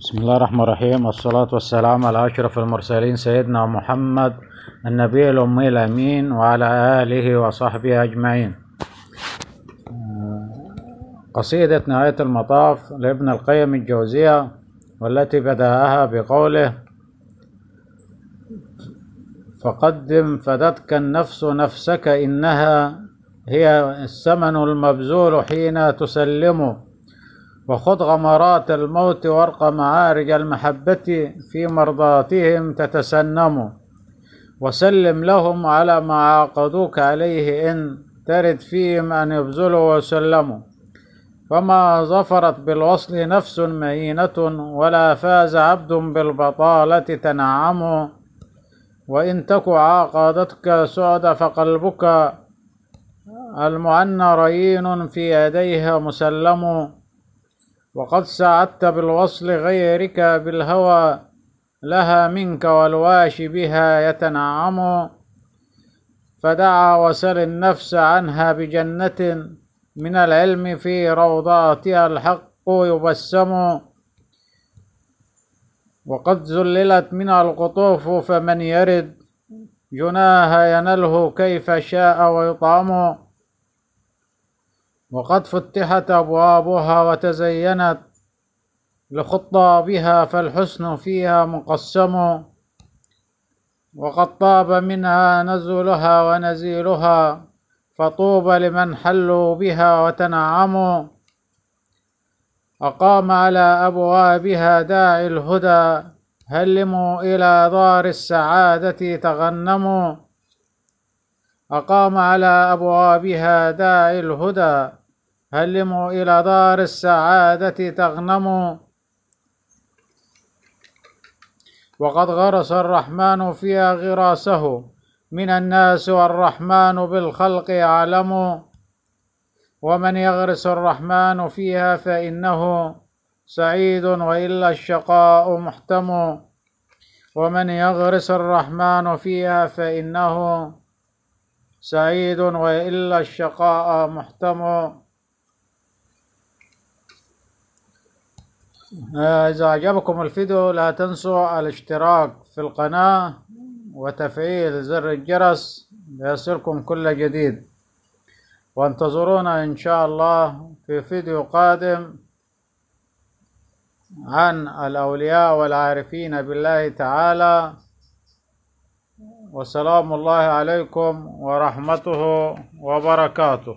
بسم الله الرحمن الرحيم والصلاة والسلام على أشرف المرسلين سيدنا محمد النبي الأمي الأمين وعلى آله وصحبه أجمعين قصيدة نهاية المطاف لابن القيم الجوزية والتي بدأها بقوله فقدم فدتك النفس نفسك إنها هي الثمن المبذول حين تسلم وخذ غمرات الموت وارق معارج المحبة في مرضاتهم تتسنم وسلم لهم على ما عاقدوك عليه إن ترد فيهم أن يبذلوا وسلموا فما ظفرت بالوصل نفس مهينة ولا فاز عبد بالبطالة تنعم وإن تك عاقدتك سعد فقلبك المعنى رين في يديها مسلم وقد سعدت بالوصل غيرك بالهوى لها منك والواش بها يتنعم فدعا وسل النفس عنها بجنة من العلم في روضاتها الحق يبسم وقد زللت من القطوف فمن يرد جناها ينله كيف شاء ويطعم وقد فتحت أبوابها وتزينت بها فالحسن فيها مقسم وقد طاب منها نزلها ونزيلها فطوبى لمن حلوا بها وتنعموا أقام على أبوابها داعي الهدى هلموا إلى دار السعادة تغنموا أقام على أبوابها داعي الهدى هلموا إلى دار السعادة تغنموا وقد غرس الرحمن فيها غراسه من الناس والرحمن بالخلق يعلم ومن يغرس الرحمن فيها فإنه سعيد وإلا الشقاء محتم ومن يغرس الرحمن فيها فإنه سعيد وإلا الشقاء محتم إذا أعجبكم الفيديو لا تنسوا الاشتراك في القناة وتفعيل زر الجرس ليصلكم كل جديد وانتظرونا إن شاء الله في فيديو قادم عن الأولياء والعارفين بالله تعالى وسلام الله عليكم ورحمته وبركاته